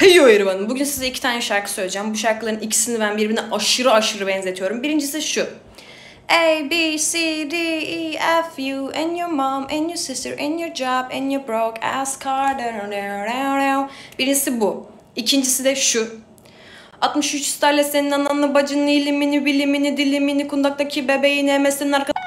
Heyo Erivan. Bugün size iki tane şarkı söyleyeceğim. Bu şarkıların ikisini ben birbirine aşırı aşırı benzetiyorum. Birincisi şu. A, B, C, D, E, F, U, and your mom, and your sister, and your job, and your broke ass car. Birincisi bu. İkincisi de şu. 63 starla senin ananı bacını ilimini bilimini dilimini kundaktaki bebeğini emesinin arkadaşlar.